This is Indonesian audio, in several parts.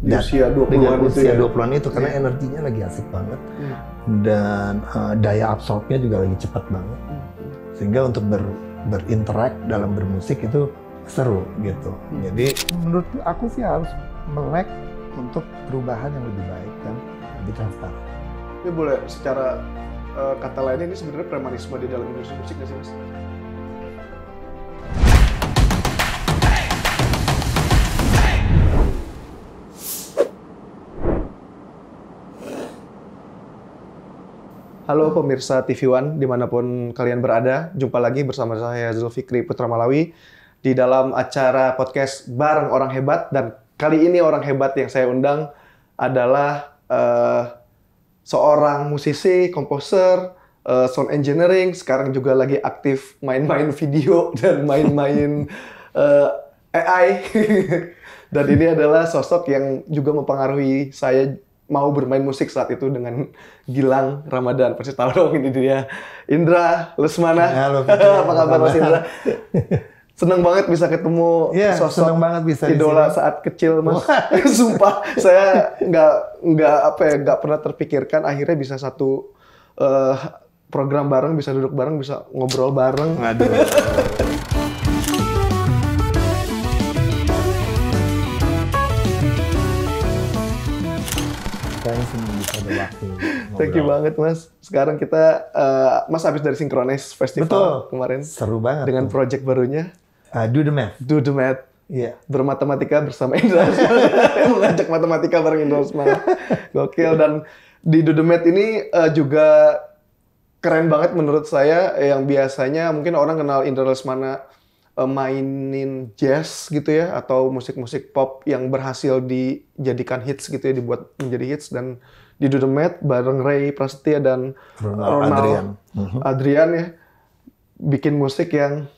di dan usia 20 dengan usia itu ya? 20-an itu karena yeah. energinya lagi asik banget iya. dan uh, daya absorbnya juga lagi cepat banget hmm. sehingga untuk ber, berinteract dalam bermusik itu seru gitu hmm. jadi menurut aku sih harus melek untuk perubahan yang lebih baik dan lebih transparan ini boleh secara uh, kata lainnya ini sebenarnya premanisme di dalam industri musik gak sih mas? Halo pemirsa TV One dimanapun kalian berada, jumpa lagi bersama saya Zulfikri Putra Malawi di dalam acara podcast bareng orang hebat dan kali ini orang hebat yang saya undang adalah uh, seorang musisi, komposer, uh, sound engineering, sekarang juga lagi aktif main-main video dan main-main uh, eh, AI. dan ini adalah sosok yang juga mempengaruhi saya mau bermain musik saat itu dengan Gilang Ramadan. Pasti tahu dong ini dia. Indra Lesmana. Halo, apa kabar Mas Indra? seneng banget bisa ketemu ya, sosok seneng banget bisa idola saat kecil mas sumpah saya nggak nggak apa ya nggak pernah terpikirkan akhirnya bisa satu uh, program bareng bisa duduk bareng bisa ngobrol bareng Aduh. waktu. Thank you banget Mas. Sekarang kita uh, Mas habis dari Synchronize Festival Betul. kemarin. Seru banget. Dengan tuh. project barunya. Uh, do the math. Do the math. Iya. Yeah. Bermatematika bersama Indra Mengajak matematika bareng Indra Usman. Gokil. Dan di Do The Math ini uh, juga keren banget menurut saya. Yang biasanya mungkin orang kenal Indra Lesmana mainin jazz gitu ya. Atau musik-musik pop yang berhasil dijadikan hits gitu ya. Dibuat menjadi hits. Dan di Mat bareng Ray Prasetya dan Ronald, Ronald Adrian. Mhm. Adrian ya bikin musik yang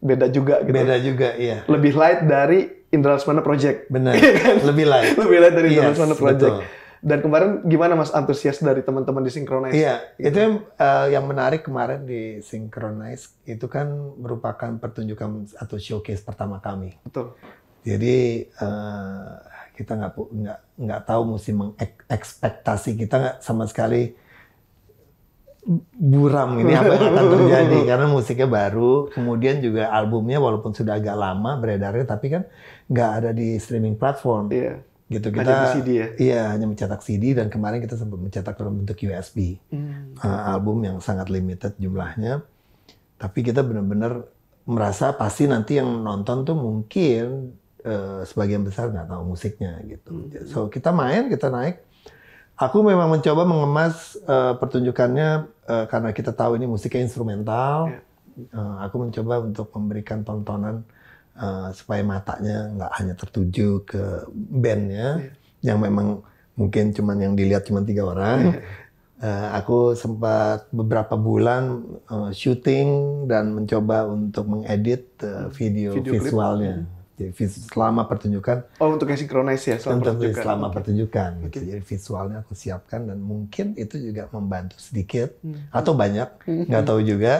beda juga gitu. Beda juga, iya. Lebih light dari Indra Lesmana Project. Benar. Iya kan? Lebih light. Lebih light dari Indra yes, iya, Project. Betul. Dan kemarin gimana Mas antusias dari teman-teman di Synchronize? Iya, gitu. itu yang, uh, yang menarik kemarin di Synchronize itu kan merupakan pertunjukan atau showcase pertama kami. Betul. Jadi uh, kita nggak nggak nggak tahu mesti mengekspektasi kita nggak sama sekali buram ini apa yang akan terjadi karena musiknya baru kemudian juga albumnya walaupun sudah agak lama beredarnya tapi kan nggak ada di streaming platform iya. gitu kita hanya CD ya? iya hanya mencetak CD dan kemarin kita sempat mencetak dalam bentuk USB mm. uh, ah, album yang sangat limited jumlahnya tapi kita benar-benar merasa pasti nanti yang nonton tuh mungkin Eh, sebagian besar nggak tahu musiknya gitu. Hmm. So kita main, kita naik. Aku memang mencoba mengemas uh, pertunjukannya uh, karena kita tahu ini musiknya instrumental. Yeah. Ya. Uh, aku mencoba untuk memberikan tontonan uh, supaya matanya nggak hanya tertuju ke bandnya yeah. yang memang mungkin cuman yang dilihat cuma tiga orang. Yeah. Ya. Uh, aku sempat beberapa bulan uh, syuting dan mencoba untuk mengedit uh, video, video visualnya. Clip. Hmm. Gitu ya. selama pertunjukan. Oh untuk yang sinkronis ya selama pertunjukan. Selama pertunjukan gitu okay. Ya. Jadi visualnya aku siapkan dan mungkin itu juga membantu sedikit hmm. atau banyak hmm. nggak hmm. tahu juga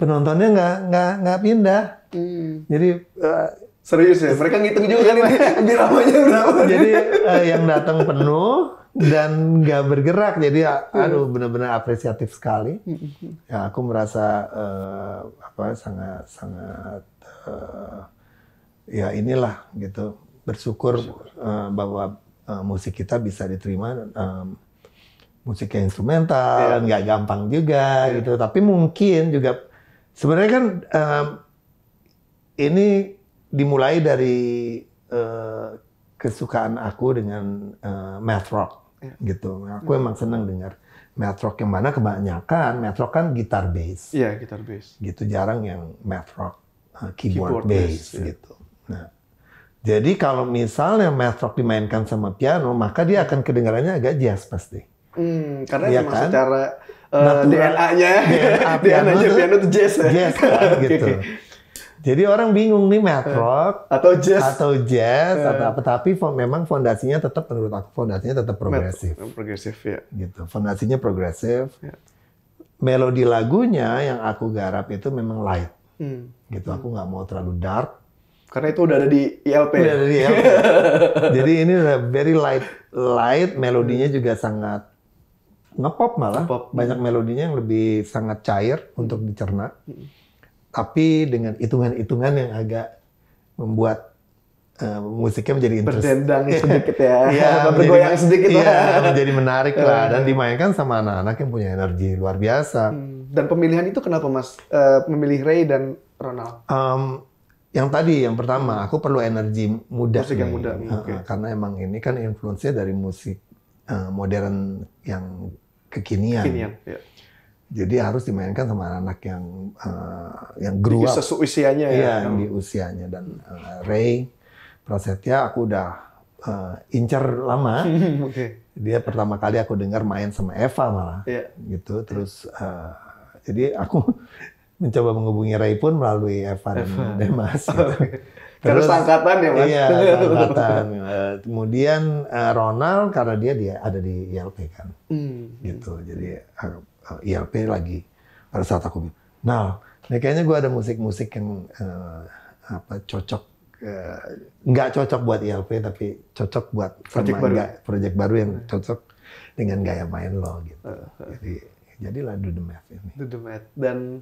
penontonnya nggak nggak nggak pindah. Hmm. Jadi uh, serius ya mereka ngitung juga nih biramanya berapa. Jadi uh, yang datang penuh dan nggak bergerak jadi ya, hmm. aduh benar-benar apresiatif sekali. Hmm, ya aku merasa uh, apa sangat sangat uh, ya inilah gitu bersyukur uh, bahwa uh, musik kita bisa diterima um, musik instrumental iya. nggak yeah. gampang juga yeah. gitu tapi mungkin juga sebenarnya kan um, ini dimulai dari uh, kesukaan aku dengan uh, math rock yeah. gitu nah, aku yeah. emang seneng dengar math rock yang mana kebanyakan math rock kan gitar bass iya yeah, gitar bass gitu jarang yang math rock uh, keyboard, keyboard bass, bass yeah. gitu Nah, jadi kalau misalnya math rock dimainkan sama piano, maka dia akan kedengarannya agak jazz pasti. Hmm, karena ya memang kan? secara uh, DNA-nya, DNA, piano, DNA piano itu jazz ya. Jazz kan, gitu. Jadi orang bingung nih math eh, rock atau jazz atau jazz eh. atau apa tapi memang fondasinya tetap menurut aku fondasinya tetap progresif. Progresif ya. Gitu. Fondasinya progresif. Ya. Melodi lagunya yang aku garap itu memang light. Hmm. Gitu aku nggak mau terlalu dark karena itu udah ada di ILP. Udah ada di ILP. Jadi ini udah very light, light melodinya hmm. juga sangat ngepop malah. pop Banyak melodinya yang lebih sangat cair untuk dicerna. Hmm. Tapi dengan hitungan-hitungan yang agak membuat uh, musiknya menjadi berdendang sedikit ya, ya bergoyang sedikit ya, menjadi menarik lah dan dimainkan sama anak-anak yang punya energi luar biasa. Hmm. Dan pemilihan itu kenapa mas uh, memilih Ray dan Ronald? Um, yang tadi yang pertama aku perlu energi muda musik yang muda okay. karena emang ini kan influence dari musik eh, modern yang kekinian, kekinian ya. jadi harus dimainkan sama anak yang eh, yang grew up sesuai usianya ya, ya yang di usianya dan eh, Ray Prasetya aku udah uh, incer lama okay. dia pertama kali aku dengar main sama Eva malah yeah. gitu terus uh, jadi aku mencoba menghubungi Ray pun melalui Evan, Evan. Demas. Gitu. Terus, angkatan ya mas. Iya, angkatan. Eh, kemudian eh, Ronald karena dia dia ada di ILP kan, hmm. gitu. Jadi eh, ILP lagi pada saat aku bilang, nah, kayaknya gue ada musik-musik yang uh, apa cocok uh, nggak cocok buat ILP tapi cocok buat project baru. Gak, baru yang hmm. cocok dengan gaya main lo gitu. Uh, uh. Jadi jadilah do the math ini. Do the math dan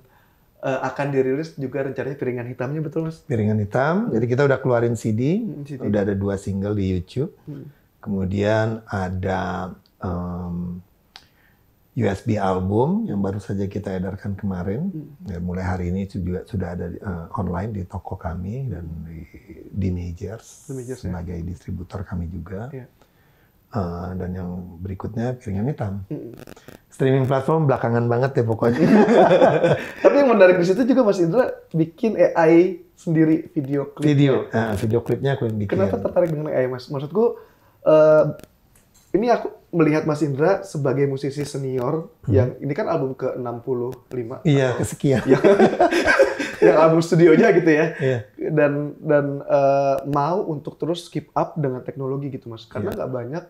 uh, akan dirilis juga rencananya piringan hitamnya betul mas? Piringan hitam, hmm. jadi kita udah keluarin CD, hmm, CD. udah ada dua single di YouTube, hmm. kemudian ada um, USB album yang baru saja kita edarkan kemarin, hmm. dan ya, mulai hari ini juga sudah ada uh, online di toko kami dan di, di Majors, Majors ya. sebagai distributor kami juga. Yeah. Iya. Uh, dan yang berikutnya piringan hitam. Hmm streaming platform belakangan banget ya pokoknya. Tapi yang menarik di situ juga Mas Indra bikin AI sendiri video klip. Video, nah, video klipnya aku yang bikin. Kenapa tertarik dengan AI Mas? Maksudku uh, eh, ini aku melihat Mas Indra sebagai musisi senior hmm. yang ini kan album ke 65. Iya, kesekian. Yang, yang album studionya gitu ya. Iya. Dan dan uh, mau untuk terus keep up dengan teknologi gitu Mas. Karena iya. nggak iya. banyak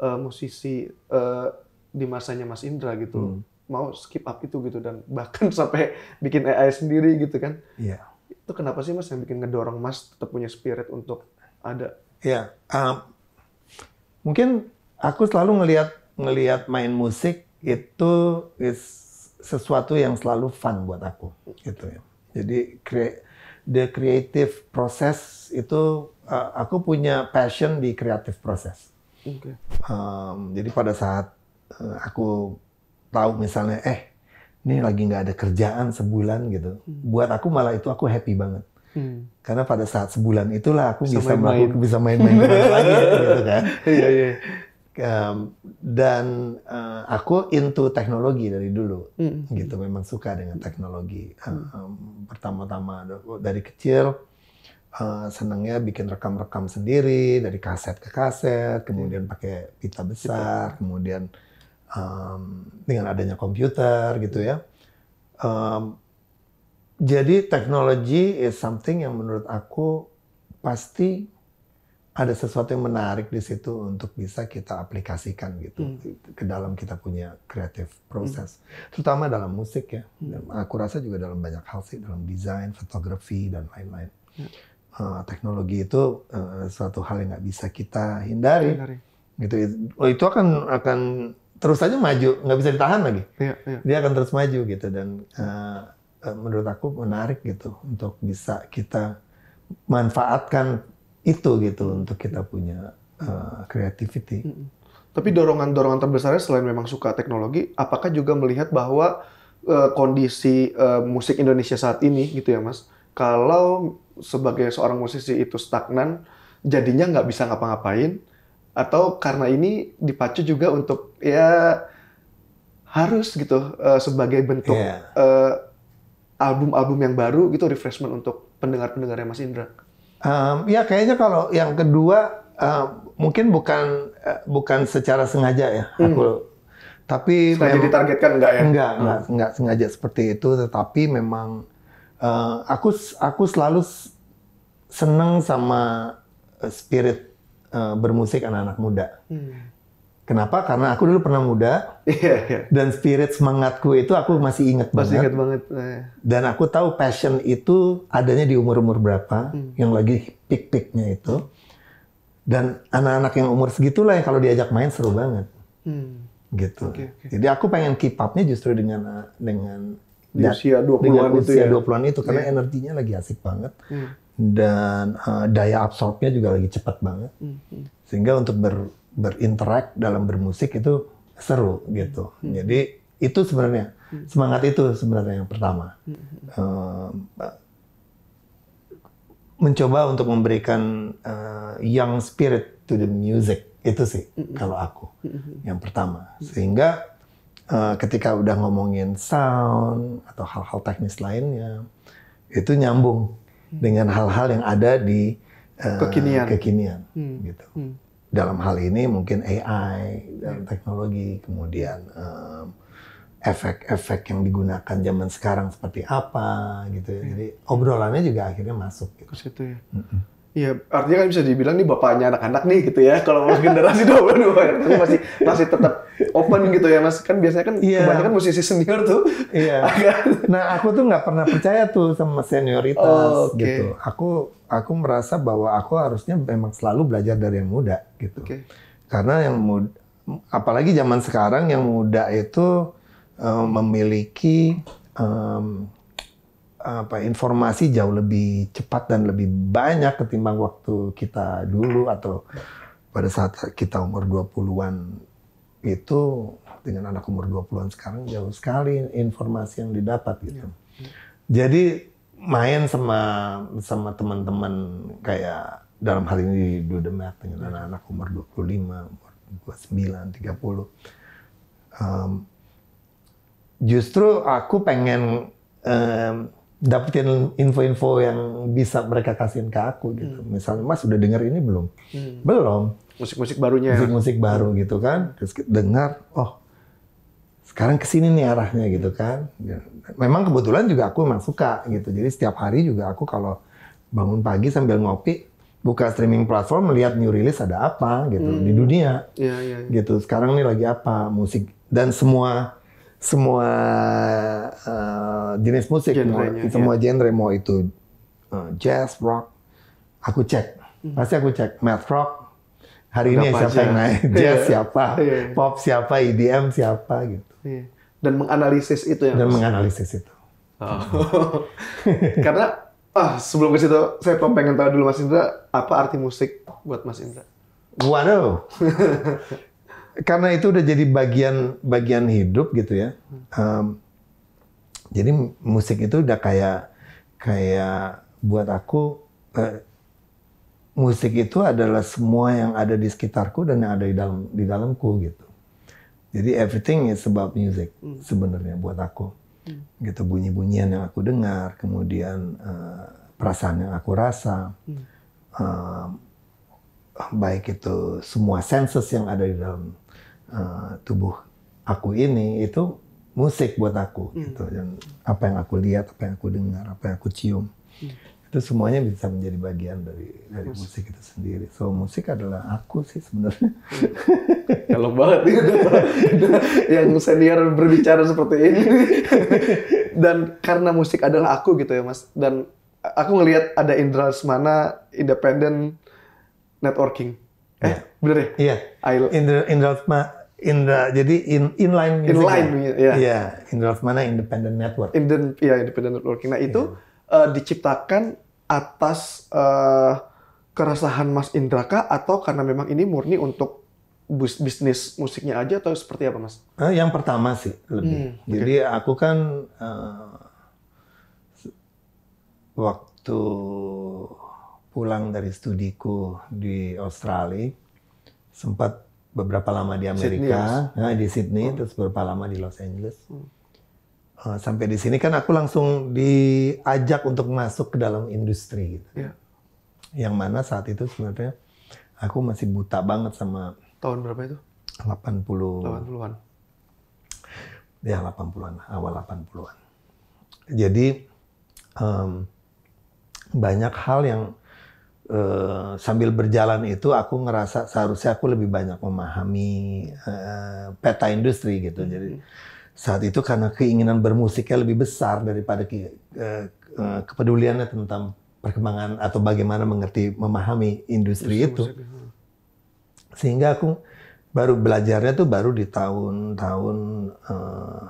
uh, musisi uh, di masanya Mas Indra gitu. Hmm. Mau skip up itu gitu dan bahkan sampai bikin AI sendiri gitu kan. Iya. Itu kenapa sih Mas yang bikin ngedorong Mas tetap punya spirit untuk ada? ya Um, mungkin aku selalu ngelihat ngelihat main musik itu is sesuatu yang selalu fun buat aku gitu ya. Jadi the creative process itu uh, aku punya passion di creative process. Okay. Um, jadi pada saat Eh, aku tahu misalnya eh ini lagi nggak ada kerjaan sebulan gitu. Hmm. Buat aku malah itu aku happy banget. Hmm. Karena pada saat sebulan itulah aku bisa, bisa main. bisa main-main lagi gitu kan. Iya, iya. Um, dan uh, aku into teknologi dari dulu, hmm. gitu memang suka dengan teknologi. Hmm. Um, pertama-tama dari kecil uh, senangnya bikin rekam-rekam sendiri dari kaset ke kaset, kemudian iya. pakai pita besar, kemudian um, dengan adanya komputer gitu ya. Um, jadi teknologi is something yang menurut aku pasti ada sesuatu yang menarik di situ untuk bisa kita aplikasikan gitu hmm. ke dalam kita punya kreatif proses, hmm. terutama dalam musik ya. Hmm. Aku rasa juga dalam banyak hal sih, dalam desain, fotografi dan lain-lain. Hmm. Uh, teknologi itu uh, suatu hal yang nggak bisa kita hindari. hindari. Gitu, oh, itu akan akan terus aja maju, nggak bisa ditahan lagi. Iya, iya. Dia akan terus maju gitu dan uh, menurut aku menarik gitu untuk bisa kita manfaatkan itu gitu untuk kita punya uh, creativity. Tapi dorongan-dorongan terbesarnya selain memang suka teknologi, apakah juga melihat bahwa uh, kondisi uh, musik Indonesia saat ini gitu ya, Mas? Kalau sebagai seorang musisi itu stagnan, jadinya nggak bisa ngapa-ngapain, atau karena ini dipacu juga untuk ya harus gitu uh, sebagai bentuk yeah. Iya. uh, album yang baru gitu refreshment untuk pendengar-pendengarnya Mas Indra. Um, ya kayaknya kalau yang kedua uh, mungkin bukan uh, bukan secara sengaja ya hmm. aku tapi sengaja memang, ditargetkan enggak ya? Enggak, hmm. enggak, enggak sengaja seperti itu tetapi memang uh, aku aku selalu seneng sama spirit uh, bermusik anak-anak muda. Hmm. Kenapa? Karena aku dulu pernah muda yeah, yeah. dan spirit semangatku itu aku masih ingat banget. Masih ingat banget. Eh. Dan aku tahu passion itu adanya di umur-umur berapa hmm. yang lagi pik-piknya itu. Dan anak-anak yang umur segitulah yang kalau diajak main seru banget. Hmm. Gitu. Okay, okay. Jadi aku pengen keep up-nya justru dengan eh, dengan di dan, usia 20-an itu usia ya. 20 itu karena yeah. energinya lagi asik banget. Mm. Dan uh, daya absorbnya juga lagi cepat banget. Hmm, hmm. Sehingga untuk ber, berinteract dalam bermusik itu seru gitu. Hmm. Jadi itu sebenarnya hmm. semangat itu sebenarnya yang pertama. Hmm. Uh, mencoba untuk memberikan uh, young spirit to the music itu sih mm kalau aku mm yang pertama sehingga Eh, ketika udah ngomongin sound atau hal-hal teknis lainnya itu nyambung hmm. dengan hal-hal yang ada di uh, kekinian, kekinian hmm. gitu. Hmm. Dalam hal ini mungkin AI dan hmm. teknologi, kemudian efek eh, efek-efek yang digunakan zaman sekarang seperti apa gitu. Ya. Hmm. Jadi obrolannya juga akhirnya masuk. Gitu. Ke situ ya. Mm Iya, artinya kan bisa dibilang nih bapaknya anak-anak nih gitu ya. Kalau mau generasi 22 ya, tapi masih masih tetap open gitu ya Mas. Kan biasanya kan yeah. kebanyakan musisi senior tuh. Iya. Yeah. Nah, aku tuh nggak pernah percaya tuh sama senioritas oh, okay. gitu. Aku aku merasa bahwa aku harusnya memang selalu belajar dari yang muda gitu. Okay. Karena yang muda apalagi zaman sekarang yang muda itu um, memiliki um, apa informasi jauh lebih cepat dan lebih banyak ketimbang waktu kita dulu atau pada saat kita umur 20-an itu dengan anak umur 20-an sekarang jauh sekali informasi yang didapat gitu. Iya. Jadi main sama sama teman-teman kayak dalam hal ini di Dudemet dengan anak-anak iya. umur 25, umur 29, 30. Um, justru aku pengen um, dapetin info-info yang bisa mereka kasihin ke aku gitu. Hmm. Misalnya Mas udah denger ini belum? Hmm. Belum. Musik-musik barunya. Ya. Musik-musik baru hmm. gitu kan. Terus dengar, oh sekarang kesini nih arahnya gitu kan. Ya, memang kebetulan juga aku memang suka gitu. Jadi setiap hari juga aku kalau bangun pagi sambil ngopi buka streaming platform melihat new release ada apa gitu hmm. di dunia. Iya iya. ya. Gitu. Sekarang nih lagi apa musik dan semua semua uh, jenis musik, Genrenya, mau, semua iya. genre mau itu uh, jazz, rock, aku cek. Hmm. Pasti aku cek math rock. Hari Udah ini siapa aja. yang naik, jazz iya. siapa, iya. pop siapa, EDM siapa gitu. Dan menganalisis itu ya. Dan menganalisis itu. Oh. Karena ah sebelum ke situ saya pengen tahu dulu Mas Indra apa arti musik buat Mas Indra. Waduh. karena itu udah jadi bagian bagian hidup gitu ya. Um, jadi musik itu udah kayak kayak buat aku uh, musik itu adalah semua yang ada di sekitarku dan yang ada di dalam di dalamku gitu. Jadi everything is about music hmm. sebenarnya buat aku. Hmm. Gitu bunyi-bunyian yang aku dengar, kemudian uh, perasaan yang aku rasa. Hmm. Uh, baik itu semua senses yang ada di dalam Eh, tubuh aku ini itu musik buat aku hmm. gitu dan apa yang aku lihat apa yang aku dengar apa yang aku cium hmm. itu semuanya bisa menjadi bagian dari dari musik, musik itu sendiri so musik adalah aku sih sebenarnya hmm. kalau banget yang senior berbicara seperti ini dan karena musik adalah aku gitu ya mas dan aku ngelihat ada Indra mana independent networking Eh, iya. bener ya? Iya. Yeah. Indra Indra Utma Indra jadi in inline music. Inline, ya. Iya, yeah. Iya, Indra Utmana Independent Network. Inden, iya Independent Network. Nah, itu yeah. Iya. uh, diciptakan atas uh, keresahan Mas Indraka atau karena memang ini murni untuk bus bisnis musiknya aja atau seperti apa Mas? Uh, yang pertama sih lebih. Hmm, jadi aku kan uh, waktu pulang dari studiku di Australia, sempat beberapa lama di Amerika, ya, Sydney, nah, di Sydney, hmm. terus beberapa lama di Los Angeles. Hmm. Uh, sampai di sini kan aku langsung diajak untuk masuk ke dalam industri gitu. Yeah. Yang mana saat itu sebenarnya aku masih buta banget sama tahun berapa itu? 80 80-an. Ya, 80-an, awal 80-an. Jadi um, banyak hal yang Eh, sambil berjalan itu aku ngerasa seharusnya aku lebih banyak memahami eh, peta industri gitu. Hmm. Jadi saat itu karena keinginan bermusiknya lebih besar daripada eh, kepeduliannya tentang perkembangan atau bagaimana mengerti memahami industri Terus itu. Musiknya. Hmm. Sehingga aku baru belajarnya tuh baru di tahun-tahun uh,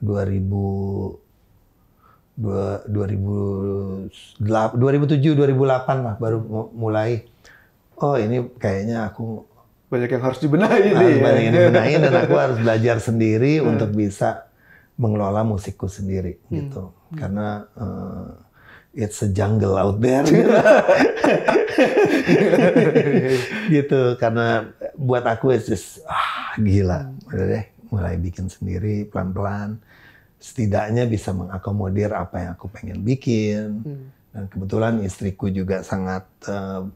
2000 2007 2008 lah baru mulai oh ini kayaknya aku banyak yang harus dibenahi nih. Ya. Banyak yang dibenahi dan aku harus belajar sendiri hmm. untuk bisa mengelola musikku sendiri hmm. gitu. Hmm. Karena uh, it's a jungle out there gitu. gitu karena buat aku it's just ah gila udah deh mulai bikin sendiri pelan-pelan setidaknya bisa mengakomodir apa yang aku pengen bikin. Hmm. Dan kebetulan istriku juga sangat uh,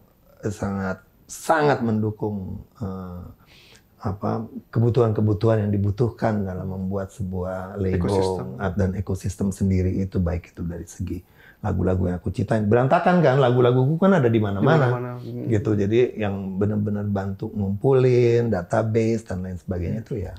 sangat sangat mendukung uh, apa kebutuhan-kebutuhan yang dibutuhkan dalam membuat sebuah Lego ekosistem. dan ekosistem sendiri itu baik itu dari segi lagu-lagu yang aku ciptain berantakan kan lagu-laguku kan ada di mana-mana hmm. gitu jadi yang benar-benar bantu ngumpulin database dan lain sebagainya itu ya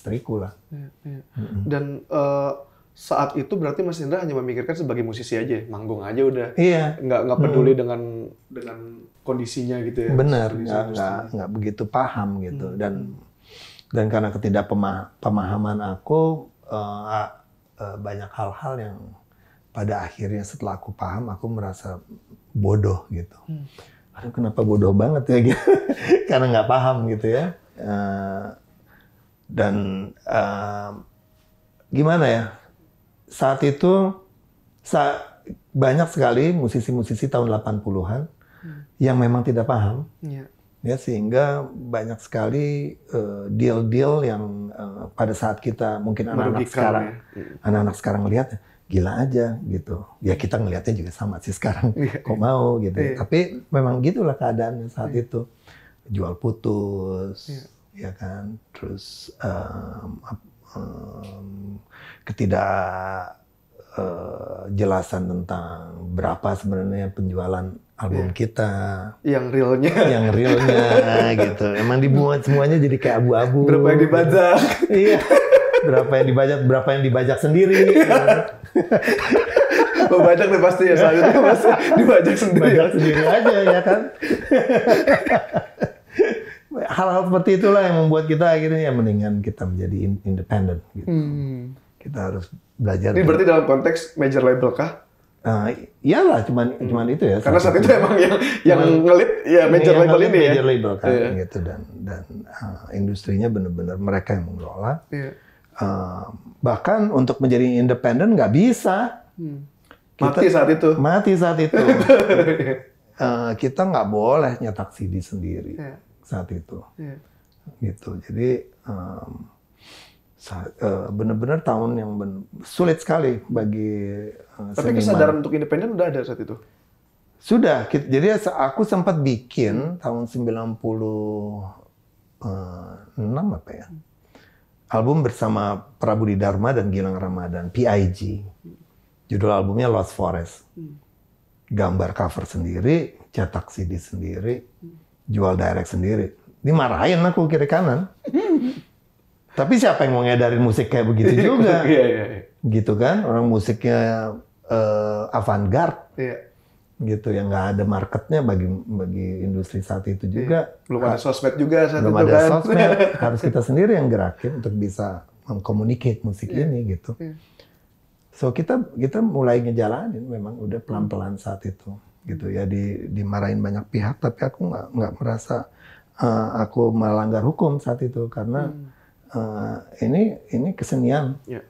istriku lah. Ya, ya. Dan uh, saat itu berarti Mas Indra hanya memikirkan sebagai musisi aja, manggung aja udah. Iya. Nggak nggak peduli hmm. dengan dengan kondisinya gitu ya. Bener, nggak, nggak nggak begitu paham gitu hmm. dan dan karena ketidakpemahaman aku uh, uh, banyak hal-hal yang pada akhirnya setelah aku paham aku merasa bodoh gitu. Hmm. Aduh kenapa bodoh banget ya gitu. karena nggak paham gitu ya. Uh, dan uh, gimana ya saat itu sa banyak sekali musisi-musisi tahun 80-an hmm. yang memang tidak paham yeah. ya sehingga banyak sekali deal-deal uh, yang uh, pada saat kita mungkin anak-anak sekarang anak ya. hmm. anak-anak sekarang lihat gila aja gitu ya kita ngelihatnya juga sama sih sekarang iya. kok mau gitu yeah. tapi memang gitulah keadaannya saat yeah. itu jual putus iya ya kan terus um, um, ketidak uh, jelasan tentang berapa sebenarnya penjualan album yeah. kita yang realnya yang realnya gitu emang dibuat semuanya jadi kayak abu-abu berapa yang dibajak iya berapa yang dibajak berapa yang dibajak sendiri iya. gitu. Bajak deh pasti ya soalnya dibajak sendiri. Bajak sendiri aja ya kan. hal-hal seperti itulah yang membuat kita akhirnya ya mendingan kita menjadi independen gitu. Hmm. Kita harus belajar. Ini berarti dalam konteks major label kah? Uh, ah, lah, cuman hmm. cuman itu ya. Karena saat itu, itu emang yang yang ngelit ya major yang label ini major ya. Major label kan yeah. gitu dan dan uh, industrinya benar-benar mereka yang mengelola. Yeah. Iya. Uh, bahkan untuk menjadi independen nggak bisa. Hmm. Kita, mati saat itu. Mati saat itu. uh, kita nggak boleh nyetak CD sendiri. Yeah saat itu. Yeah. Gitu. Jadi um, benar-benar tahun yang ben sulit sekali bagi uh, Tapi seniman. kesadaran untuk independen udah ada saat itu. Sudah. Jadi aku sempat bikin tahun 96 eh, apa ya? Album bersama Prabu Dharma dan Gilang Ramadan, PIG. Judul albumnya Lost Forest. Hmm. Gambar cover sendiri, cetak CD sendiri. Hmm jual direct sendiri. Dimarahin aku kiri kanan. Tapi siapa yang mau ngedarin musik kayak begitu iya, juga? Iya, iya, iya. Gitu kan, orang musiknya uh, avant-garde. Iya. Gitu yang nggak ada marketnya bagi bagi industri saat itu iya. juga. Belum ada sosmed juga saat Belum itu ada kan. sosmed. Harus kita sendiri yang gerakin untuk bisa mengkomunikasi musik iya. ini gitu. Iya. So kita kita mulai ngejalanin memang udah pelan-pelan saat itu gitu ya di dimarahin banyak pihak tapi aku nggak nggak merasa uh, aku melanggar hukum saat itu karena hmm. uh, ini ini kesenian yeah.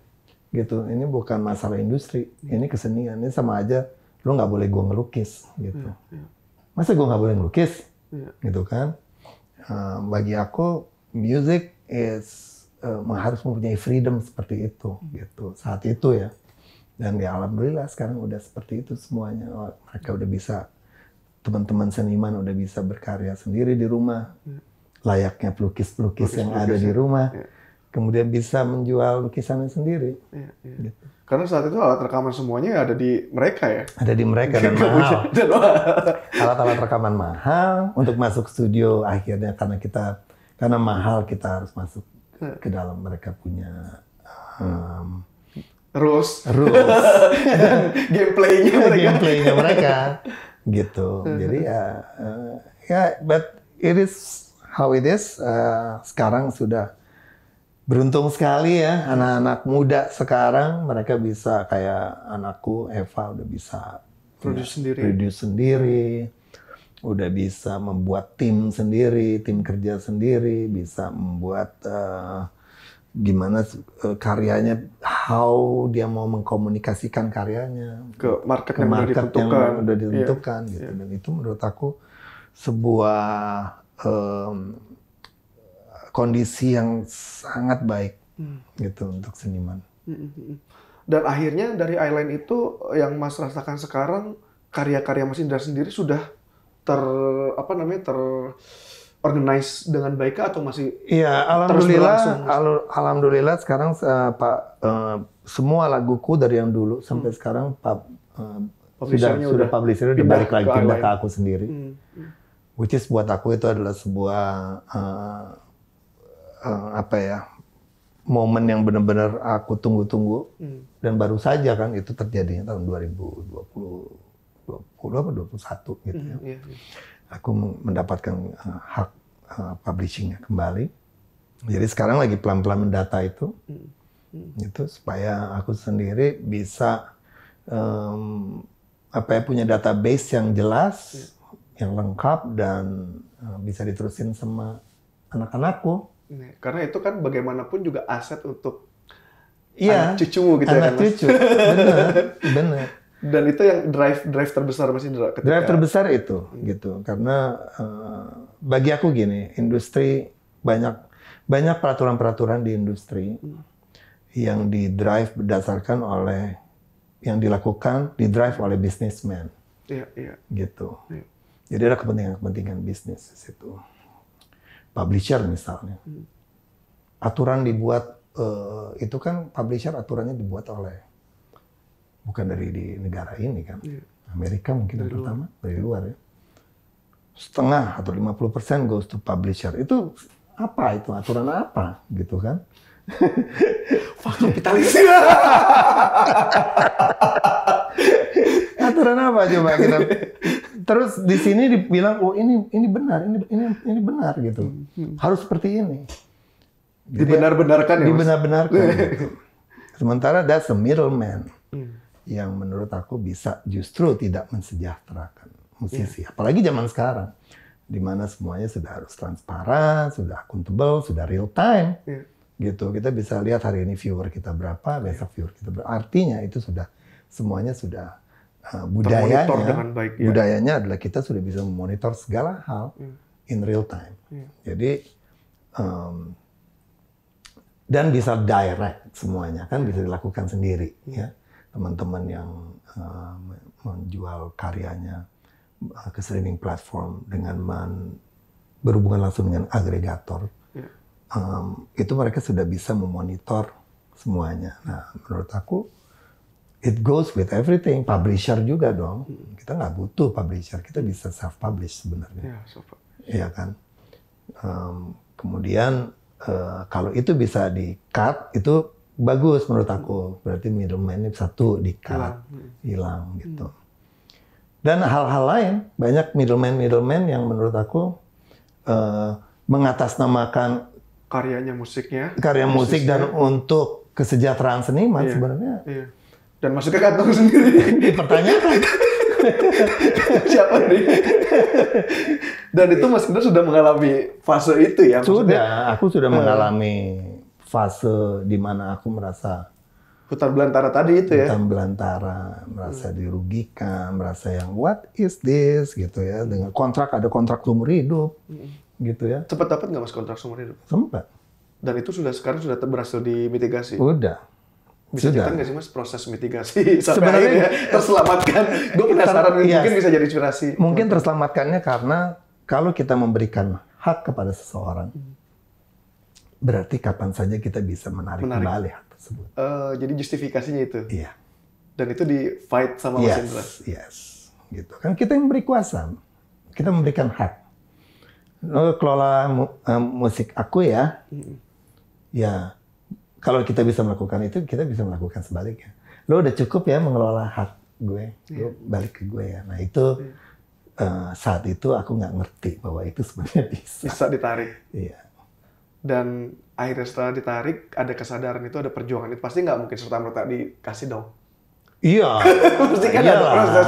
gitu ini bukan masalah industri yeah. ini kesenian ini sama aja lu nggak boleh gue ngelukis gitu yeah, yeah. masa gue nggak boleh ngelukis yeah. gitu kan uh, bagi aku music is uh, harus mempunyai freedom seperti itu gitu saat itu ya dan ya alhamdulillah sekarang udah seperti itu semuanya oh, mereka udah bisa teman-teman seniman udah bisa berkarya sendiri di rumah ya. layaknya pelukis-pelukis yang ada di ya. rumah ya. kemudian bisa menjual lukisannya sendiri ya, ya. Gitu. karena saat itu alat rekaman semuanya ada di mereka ya ada di mereka dan mahal alat-alat rekaman mahal untuk masuk studio akhirnya karena kita karena mahal kita harus masuk ya. ke dalam mereka punya um, rules rules dan gameplaynya mereka gameplaynya mereka gitu jadi ya uh, ya yeah, but it is how it is uh, sekarang sudah beruntung sekali ya anak-anak muda sekarang mereka bisa kayak anakku Eva udah bisa produce ya, sendiri produce sendiri udah bisa membuat tim sendiri tim kerja sendiri bisa membuat uh, gimana eh, karyanya, how dia mau mengkomunikasikan karyanya ke market, ke yang, market yang udah yang udah ditentukan yeah. gitu. Iya. Dan itu menurut aku sebuah um, kondisi yang sangat baik hmm. gitu untuk seniman. Hmm, hmm, hmm. Dan akhirnya dari Island itu yang Mas rasakan sekarang karya-karya Mas Indra sendiri sudah ter apa namanya ter organize dengan baik atau masih Iya, alhamdulillah al alhamdulillah sekarang uh, Pak uh, semua laguku dari yang dulu sampai hmm. sekarang Pak uh, sudah udah sudah udah balik lagi pindah ke aku sendiri. Hmm, hmm. Which is buat aku itu adalah sebuah uh, uh, apa ya? momen yang benar-benar aku tunggu-tunggu hmm. dan baru saja kan itu terjadinya tahun 2020 20 apa 21 gitu hmm, ya. yeah. Iya aku mendapatkan uh, hak uh, publishingnya kembali. Jadi sekarang lagi pelan-pelan mendata itu, hmm. itu supaya aku sendiri bisa um, apa ya punya database yang jelas, hmm. yang lengkap dan uh, bisa diterusin sama anak-anakku. Iya, karena itu kan bagaimanapun juga aset untuk Iya, anak cucumu gitu ya, anak ya, kan, cucu, benar, benar. Dan itu yang drive drive terbesar masih Indra. Ketika... Drive terbesar itu gitu karena uh, bagi aku gini industri banyak banyak peraturan-peraturan di industri yang di drive berdasarkan oleh yang dilakukan di drive oleh businessman. Iya, iya. Gitu. Ya. Jadi ada kepentingan-kepentingan bisnis di situ. Publisher misalnya. Hmm. Aturan dibuat uh, itu kan publisher aturannya dibuat oleh bukan dari di negara ini kan. Yeah. Amerika mungkin dari pertama luar. dari luar ya. Setengah atau 50 persen goes to publisher. Itu apa itu aturan apa gitu kan? Wah kapitalis. aturan apa coba kita? Terus di sini dibilang oh ini ini benar ini ini ini benar gitu. Hmm, hmm. Harus seperti ini. Dibenar-benarkan ya. Dibenar-benarkan. Sementara that's a middleman. Hmm yang menurut aku bisa justru tidak mensejahterakan musisi. Yeah. Apalagi zaman sekarang, di mana semuanya sudah harus transparan, sudah akuntabel, sudah real time. Yeah. Gitu, kita bisa lihat hari ini viewer kita berapa, iya. besok viewer kita berapa. Artinya itu sudah semuanya sudah uh, budayanya, ya. budayanya adalah kita sudah bisa memonitor segala hal yeah. in real time. Yeah. Jadi um, dan bisa direct semuanya kan iya. bisa dilakukan sendiri yeah. ya teman-teman yang uh, menjual karyanya eh, ke streaming platform dengan man berhubungan langsung dengan agregator, yeah. Ya. um, itu mereka sudah bisa memonitor semuanya. Nah, menurut aku it goes with everything. Publisher juga dong. Hmm. Kita nggak butuh publisher, kita bisa self publish sebenarnya. Yeah, ya, Iya kan. Um, kemudian uh, kalau itu bisa di cut itu bagus menurut aku. Berarti middleman ini satu di cut, hilang gitu. Dan hal-hal lain banyak middleman middleman yang menurut aku uh, mengatasnamakan karyanya musiknya, karya musik musiknya. dan untuk kesejahteraan seniman iya. sebenarnya. Iya. Dan ke kantong sendiri. Dipertanyakan. Siapa nih? Dan itu Mas Kendar sudah mengalami fase itu ya? Maksudnya, sudah, aku sudah eh. mengalami fase di mana aku merasa putar belantara tadi itu ya. Hutan belantara, merasa hmm. dirugikan, merasa yang what is this gitu ya. Dengan kontrak ada kontrak seumur hidup. Hmm. Gitu ya. Cepat dapat nggak Mas kontrak seumur hidup? Sempat. Dan itu sudah sekarang sudah berhasil dimitigasi. Udah. Bisa cerita nggak sih mas proses mitigasi sampai Sebenarnya, akhirnya terselamatkan? Gue penasaran ter, iya. mungkin bisa jadi inspirasi. Mungkin terselamatkannya karena kalau kita memberikan hak kepada seseorang, hmm berarti kapan saja kita bisa menarik, menarik. kembali hal tersebut. Uh, jadi justifikasinya itu. Iya. Dan itu di fight sama yes, Mas Indra. Yes. Gitu kan kita yang beri kuasa, kita memberikan hak. Lo oh, kelola mu, uh, musik aku ya, Iya. ya kalau kita bisa melakukan itu, kita bisa melakukan sebaliknya. Lo udah cukup ya mengelola hak gue, lo iya. balik ke gue ya. Nah itu iya. eh, saat itu aku nggak ngerti bahwa itu sebenarnya bisa. Bisa ditarik. Iya dan akhirnya setelah ditarik ada kesadaran itu ada perjuangan itu pasti nggak mungkin serta merta dikasih dong iya pasti kan ada proses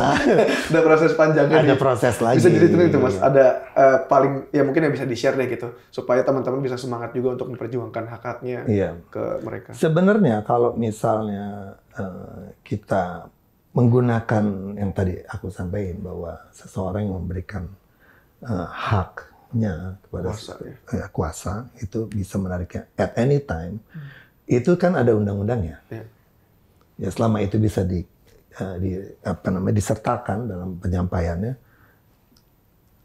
ada proses panjangnya ada nih. proses lagi bisa jadi itu mas iya. ada uh, paling ya mungkin yang bisa di share deh gitu supaya teman-teman bisa semangat juga untuk memperjuangkan hak haknya iya. ke mereka sebenarnya kalau misalnya uh, kita menggunakan yang tadi aku sampaikan bahwa seseorang yang memberikan uh, hak haknya kepada kuasa, ya. ya. kuasa itu bisa menariknya at any time hmm. itu kan ada undang-undangnya ya. ya selama itu bisa di, eh, di apa namanya disertakan dalam penyampaiannya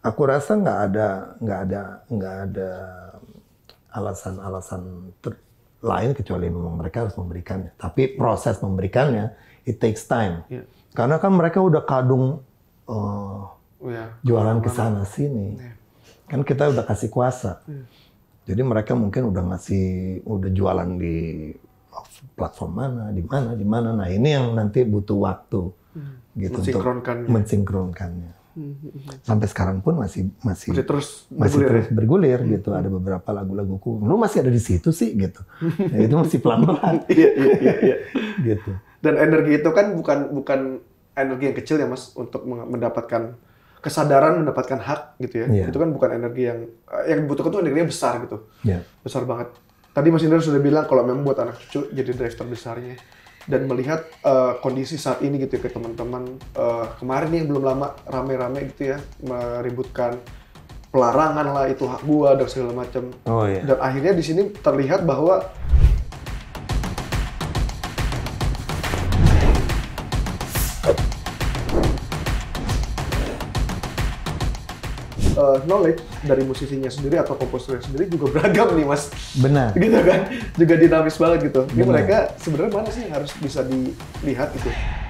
aku rasa nggak ada nggak ada nggak ada alasan-alasan lain kecuali memang mereka harus memberikannya tapi proses memberikannya it takes time ya. karena kan mereka udah kadung uh, ya, jualan ke sana sini ya kan kita udah kasih kuasa. Iya. Jadi mereka mungkin udah ngasih udah jualan di platform mana, di mana, di mana. Nah, ini yang nanti butuh waktu hmm. gitu mensinkronkannya. untuk mensinkronkannya. Hmm, hmm, Sampai sekarang pun masih masih masih terus bergulir, masih terus bergulir hmm. gitu. Ada beberapa lagu-laguku, lu masih ada di situ sih gitu. nah, itu masih pelan-pelan. Iya, iya, iya, iya, gitu. Dan energi itu kan bukan bukan energi yang kecil ya Mas untuk mendapatkan kesadaran mendapatkan hak gitu ya. Yeah. Itu kan bukan energi yang eh, yang dibutuhkan tuh energinya besar gitu. Yeah. Besar banget. Tadi Mas Indra sudah bilang kalau memang buat anak cucu jadi drive terbesarnya dan melihat uh, kondisi saat ini gitu ya ke teman-teman uh, kemarin nih belum lama rame-rame gitu ya meributkan pelarangan lah itu hak gua dan segala macam. Oh, yeah. Dan akhirnya di sini terlihat bahwa uh, knowledge dari musisinya sendiri atau komposernya sendiri juga beragam nih mas. Benar. Gitu kan, juga dinamis banget gitu. Ini mereka sebenarnya mana sih yang harus bisa dilihat itu?